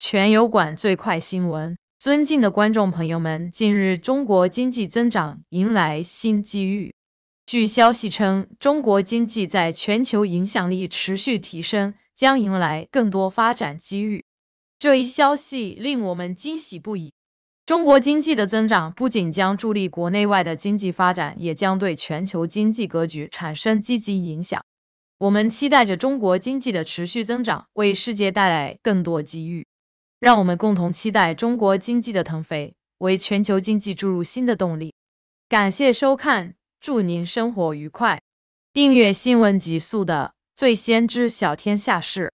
全油管最快新闻，尊敬的观众朋友们，近日中国经济增长迎来新机遇。据消息称，中国经济在全球影响力持续提升，将迎来更多发展机遇。这一消息令我们惊喜不已。中国经济的增长不仅将助力国内外的经济发展，也将对全球经济格局产生积极影响。我们期待着中国经济的持续增长，为世界带来更多机遇。让我们共同期待中国经济的腾飞，为全球经济注入新的动力。感谢收看，祝您生活愉快！订阅《新闻极速》的，最先知晓天下事。